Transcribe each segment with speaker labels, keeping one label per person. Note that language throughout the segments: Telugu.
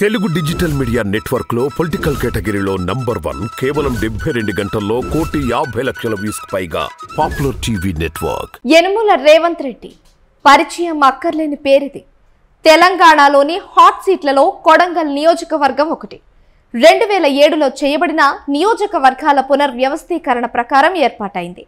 Speaker 1: తెలుగు డిజిటల్ మీడియా నెట్వర్క్ లో పొలిటికల్ కేటగిరీలో నంబర్ వన్ కేవలం డెబ్బై రెండు గంటల్లో కోటి యాభై లక్షల వ్యూస్ పైగా popular TV network Yanumala Revanth Reddy పరిచయం అక్కర్లేని పేరిది తెలంగాణలోని హాట్ సీట్లలో కొడంగల్ నియోజకవర్గం ఒకటి రెండు వేల ఏడులో చేయబడిన నియోజకవర్గాల పునర్వ్యవస్థీకరణ ప్రకారం ఏర్పాటైంది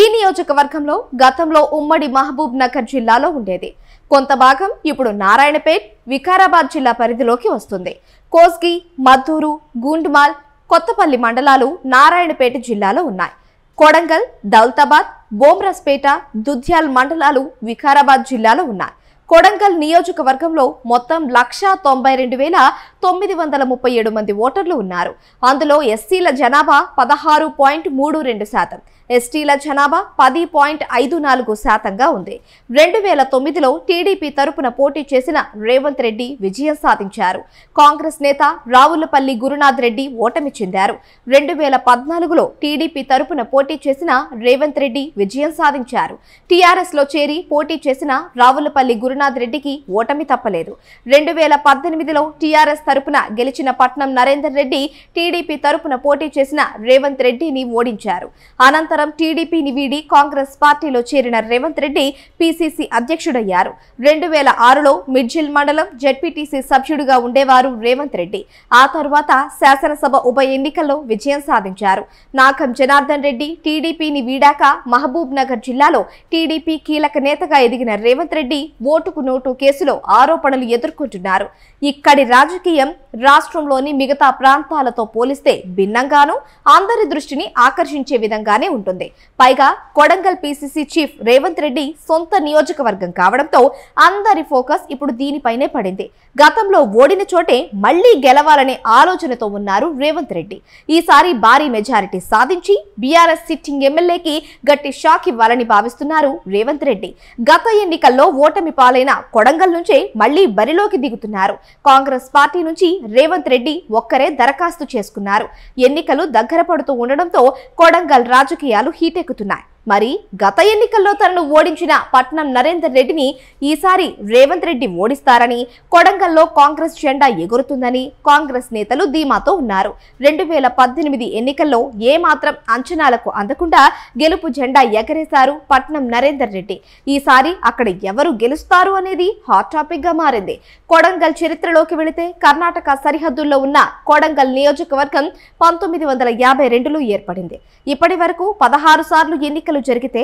Speaker 1: ఈ నియోజకవర్గంలో గతంలో ఉమ్మడి మహబూబ్ నగర్ జిల్లాలో ఉండేది కొంత భాగం ఇప్పుడు నారాయణపేట్ వికారాబాద్ జిల్లా పరిధిలోకి వస్తుంది కోస్గి మద్దూరు గూండ్మాల్ కొత్తపల్లి మండలాలు నారాయణపేట జిల్లాలో ఉన్నాయి కొడంగల్ దౌల్తాబాద్ బోమ్రస్పేట దుధ్యాల్ మండలాలు వికారాబాద్ జిల్లాలో ఉన్నాయి కొడంగల్ నియోజకవర్గంలో మొత్తం లక్షా తొంభై రెండు వేల తొమ్మిది వందల ముప్పై ఏడు మంది ఓటర్లు ఉన్నారు అందులో ఎస్సీల జనాభా పదహారు పాయింట్ మూడు రెండు శాతం ఎస్టీల జనాభా పది పాయింట్ ఐదు నాలుగు శాతంగా ఉంది రెండు వేల తొమ్మిదిలో టీడీపీ తరపున పోటీ చేసిన రేవంత్ రెడ్డి విజయం సాధించారు కాంగ్రెస్ నేత రావులపల్లి గురునాథ్ రెడ్డి ఓటమి చెందారు రెండు వేల పద్నాలుగులో టీడీపీ తరపున పోటీ చేసిన రేవంత్ రెడ్డి విజయం సాధించారు టీఆర్ఎస్లో చేరి పోటీ చేసిన రావులపల్లి గురునాథ్ రెడ్డికి ఓటమి తప్పలేదు రెండు వేల పద్దెనిమిదిలో టీఆర్ఎస్ తరపున గెలిచిన పట్నం నరేందర్ రెడ్డి టీడీపీ తరపున పోటీ చేసిన రేవంత్ రెడ్డిని ఓడించారు అనంతరం అనంతరం టీడీపీని వీడి కాంగ్రెస్ పార్టీలో చేరిన రేవంత్ రెడ్డి పీసీసీ అధ్యక్షుడయ్యారు రెండు వేల ఆరులో మిడ్జిల్ మండలం జడ్పీటీసీ సభ్యుడిగా ఉండేవారు రేవంత్ రెడ్డి ఆ తర్వాత శాసనసభ ఉప ఎన్నికల్లో విజయం సాధించారు నాకం జనార్దన్ రెడ్డి టీడీపీని వీడాక మహబూబ్ నగర్ జిల్లాలో టీడీపీ కీలక నేతగా ఎదిగిన రేవంత్ రెడ్డి ఓటుకు నోటు కేసులో ఆరోపణలు ఎదుర్కొంటున్నారు ఇక్కడి రాజకీయం రాష్ట్రంలోని మిగతా ప్రాంతాలతో పోలిస్తే భిన్నంగానూ అందరి దృష్టిని ఆకర్షించే విధంగానే ఉంది ఉంటుంది పైగా కొడంగల్ పీసీసీ చీఫ్ రేవంత్ రెడ్డి సొంత నియోజకవర్గం కావడంతో అందరి ఫోకస్ ఇప్పుడు దీనిపైనే పడింది గతంలో ఓడిన చోటే మళ్లీ గెలవాలనే ఆలోచనతో ఉన్నారు రేవంత్ రెడ్డి ఈసారి భారీ మెజారిటీ సాధించి బీఆర్ఎస్ సిట్టింగ్ ఎమ్మెల్యేకి గట్టి షాక్ ఇవ్వాలని భావిస్తున్నారు రేవంత్ రెడ్డి గత ఎన్నికల్లో ఓటమి పాలైన కొడంగల్ నుంచే మళ్లీ బరిలోకి దిగుతున్నారు కాంగ్రెస్ పార్టీ నుంచి రేవంత్ రెడ్డి ఒక్కరే దరఖాస్తు చేసుకున్నారు ఎన్నికలు దగ్గర పడుతూ ఉండడంతో కొడంగల్ రాజకీయ ఆలయాలు హీటెక్కుతున్నాయి మరి గత ఎన్నికల్లో తనను ఓడించిన పట్నం నరేందర్ రెడ్డిని ఈసారి రేవంత్ రెడ్డి ఓడిస్తారని కొడంగల్లో కాంగ్రెస్ జెండా ఎగురుతుందని కాంగ్రెస్ నేతలు ధీమాతో ఉన్నారు రెండు వేల పద్దెనిమిది ఎన్నికల్లో ఏమాత్రం అంచనాలకు అందకుండా గెలుపు జెండా ఎగరేశారు పట్నం నరేందర్ రెడ్డి ఈసారి అక్కడ ఎవరు గెలుస్తారు అనేది హాట్ టాపిక్ గా మారింది కొడంగల్ చరిత్రలోకి వెళితే కర్ణాటక సరిహద్దుల్లో ఉన్న కొడంగల్ నియోజకవర్గం పంతొమ్మిది వందల యాభై రెండులో ఏర్పడింది ఇప్పటి వరకు పదహారు సార్లు ఎన్నికలు ఎన్నికలు జరిగితే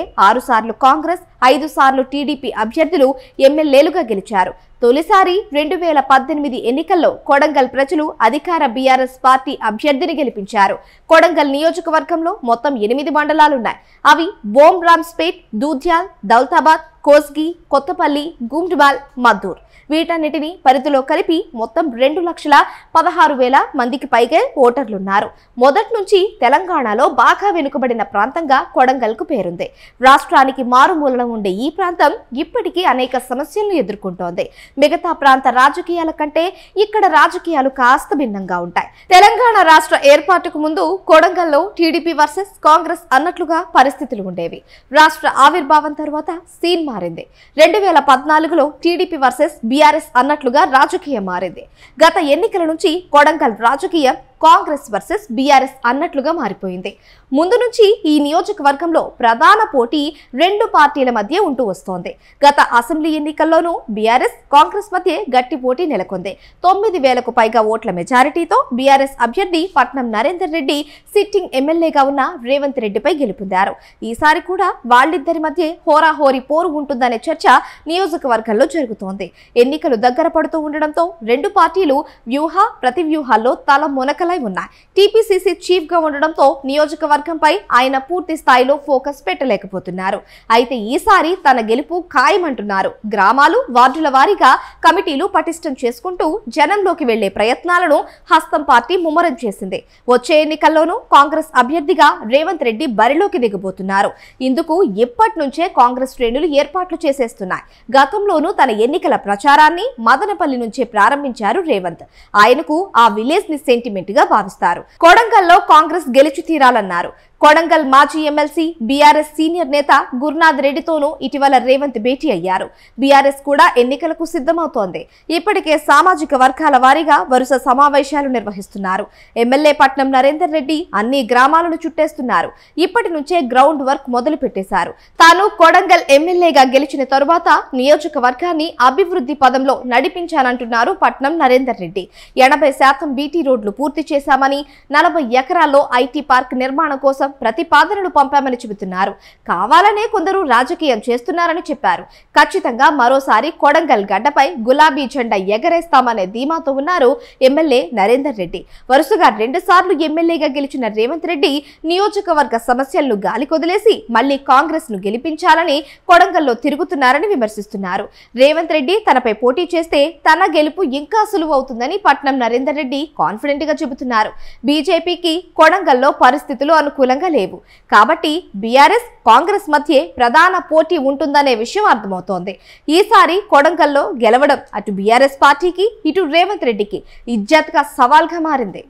Speaker 1: సార్లు కాంగ్రెస్ ఐదు సార్లు టీడీపీ అభ్యర్థులు ఎమ్మెల్యేలుగా గెలిచారు తొలిసారి రెండు వేల పద్దెనిమిది ఎన్నికల్లో కొడంగల్ ప్రజలు అధికార బీఆర్ఎస్ పార్టీ అభ్యర్థిని గెలిపించారు కొడంగల్ నియోజకవర్గంలో మొత్తం ఎనిమిది మండలాలున్నాయి అవి బోమ్ రామ్స్పేట్ దూధ్యాల్ దౌతాబాద్ కోస్గి కొత్తపల్లి గుండ్బాల్ మద్దూర్ వీటన్నిటిని పరిధిలో కలిపి మొత్తం రెండు లక్షల పదహారు వేల మందికి పైగా ఓటర్లున్నారు మొదటి నుంచి తెలంగాణలో బాగా వెనుకబడిన ప్రాంతంగా కొడంగల్కు పేరుంది రాష్ట్రానికి మారుమూలన ఉండే ఈ ప్రాంతం ఇప్పటికీ అనేక సమస్యలను ఎదుర్కొంటోంది మిగతా ప్రాంత రాజకీయాల కంటే ఇక్కడ రాజకీయాలు కాస్త భిన్నంగా ఉంటాయి తెలంగాణ రాష్ట్ర ఏర్పాటుకు ముందు కొడంగల్లో టీడీపీ వర్సెస్ కాంగ్రెస్ అన్నట్లుగా పరిస్థితులు ఉండేవి రాష్ట్ర ఆవిర్భావం తర్వాత సీన్ మారింది రెండు వేల పద్నాలుగులో టీడీపీ వర్సెస్ బీఆర్ఎస్ అన్నట్లుగా రాజకీయం మారింది గత ఎన్నికల నుంచి కొడంగల్ రాజకీయం కాంగ్రెస్ వర్సెస్ బీఆర్ఎస్ అన్నట్లుగా మారిపోయింది ముందు నుంచి ఈ నియోజకవర్గంలో ప్రధాన పోటీ రెండు పార్టీల మధ్య ఉంటూ వస్తోంది గత అసెంబ్లీ ఎన్నికల్లోనూ బీఆర్ఎస్ కాంగ్రెస్ మధ్య గట్టి పోటీ నెలకొంది తొమ్మిది వేలకు పైగా ఓట్ల మెజారిటీతో బీఆర్ఎస్ అభ్యర్థి పట్నం నరేందర్ రెడ్డి సిట్టింగ్ ఎమ్మెల్యేగా ఉన్న రేవంత్ రెడ్డిపై గెలుపొందారు ఈసారి కూడా వాళ్ళిద్దరి మధ్య హోరాహోరీ పోరు ఉంటుందనే చర్చ నియోజకవర్గంలో జరుగుతోంది ఎన్నికలు దగ్గర పడుతూ ఉండడంతో రెండు పార్టీలు వ్యూహ ప్రతివ్యూహాల్లో తల మునకల విఫలమై ఉన్నాయి టీపీసీసీ చీఫ్ గా ఉండడంతో నియోజకవర్గంపై ఆయన పూర్తి స్థాయిలో ఫోకస్ పెట్టలేకపోతున్నారు అయితే ఈసారి తన గెలుపు ఖాయమంటున్నారు గ్రామాలు వార్డుల వారీగా కమిటీలు పటిష్టం చేసుకుంటూ జనంలోకి వెళ్లే ప్రయత్నాలను హస్తం పార్టీ ముమ్మరం చేసింది వచ్చే ఎన్నికల్లోనూ కాంగ్రెస్ అభ్యర్థిగా రేవంత్ రెడ్డి బరిలోకి దిగబోతున్నారు ఇందుకు ఇప్పటి నుంచే కాంగ్రెస్ శ్రేణులు ఏర్పాట్లు చేసేస్తున్నాయి గతంలోనూ తన ఎన్నికల ప్రచారాన్ని మదనపల్లి నుంచే ప్రారంభించారు రేవంత్ ఆయనకు ఆ విలేజ్ ని సెంటిమెంట్ గా భావిస్తారు కోడంగల్లో కాంగ్రెస్ గెలిచి తీరాలన్నారు కొడంగల్ మాజీ ఎమ్మెల్సీ బీఆర్ఎస్ సీనియర్ నేత గురునాథ్ రెడ్డితోనూ ఇటీవల రేవంత్ భేటీ అయ్యారు బీఆర్ఎస్ కూడా ఎన్నికలకు సిద్ధమవుతోంది ఇప్పటికే సామాజిక వర్గాల వారీగా వరుస సమావేశాలు నిర్వహిస్తున్నారు ఎమ్మెల్యే పట్నం నరేందర్ రెడ్డి అన్ని గ్రామాలను చుట్టేస్తున్నారు ఇప్పటి నుంచే గ్రౌండ్ వర్క్ మొదలు పెట్టేశారు తాను కొడంగల్ ఎమ్మెల్యేగా గెలిచిన తరువాత నియోజకవర్గాన్ని అభివృద్ధి పదంలో నడిపించానంటున్నారు పట్నం నరేందర్ రెడ్డి ఎనభై శాతం బీటీ రోడ్లు పూర్తి చేశామని నలభై ఎకరాల్లో ఐటీ పార్క్ నిర్మాణం కోసం కోసం ప్రతిపాదనలు పంపామని చెబుతున్నారు కావాలనే కొందరు రాజకీయం చేస్తున్నారని చెప్పారు ఖచ్చితంగా మరోసారి కొడంగల్ గడ్డపై గులాబీ జెండా ఎగరేస్తామనే ధీమాతో ఉన్నారు ఎమ్మెల్యే నరేందర్ రెడ్డి వరుసగా రెండుసార్లు ఎమ్మెల్యేగా గెలిచిన రేవంత్ రెడ్డి నియోజకవర్గ సమస్యలను గాలికొదిలేసి మళ్లీ కాంగ్రెస్ ను గెలిపించాలని కొడంగల్లో తిరుగుతున్నారని విమర్శిస్తున్నారు రేవంత్ రెడ్డి తనపై పోటీ చేస్తే తన గెలుపు ఇంకా సులువు అవుతుందని పట్నం నరేందర్ రెడ్డి కాన్ఫిడెంట్ గా చెబుతున్నారు బీజేపీకి కొడంగల్లో పరిస్థితులు అనుకూలంగా స్పష్టంగా లేవు కాబట్టి బీఆర్ఎస్ కాంగ్రెస్ మధ్య ప్రధాన పోటీ ఉంటుందనే విషయం అర్థమవుతోంది ఈసారి కొడంగల్లో గెలవడం అటు బీఆర్ఎస్ పార్టీకి ఇటు రేవంత్ రెడ్డికి ఇజ్జత్గా సవాల్గా మారింది